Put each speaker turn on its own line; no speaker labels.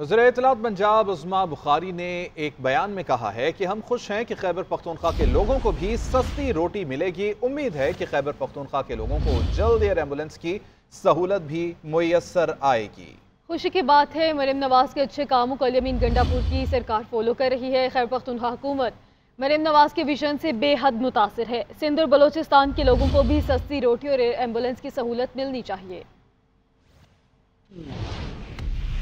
वजर इतलात पंजाब उजमा बुखारी ने एक बयान में कहा है कि हम खुश हैं कि खैबर पख्तूनख्वा के लोगों को भी सस्ती रोटी मिलेगी उम्मीद है कि खैबर पख्तूनख्वा के लोगों को जल्द एयर एम्बुलेंस की सहूलत भी मैसर आएगी
खुशी की बात है मरीम नवाज के अच्छे कामों को अलमीन गंडापुर की सरकार फॉलो कर रही है खैबर पख्तूनख्वा हुकूमत मरीम नवाज के विजन से बेहद मुतासर है सिंध और बलोचिस्तान के लोगों को भी सस्ती रोटी और एयर एम्बुलेंस की सहूलत मिलनी चाहिए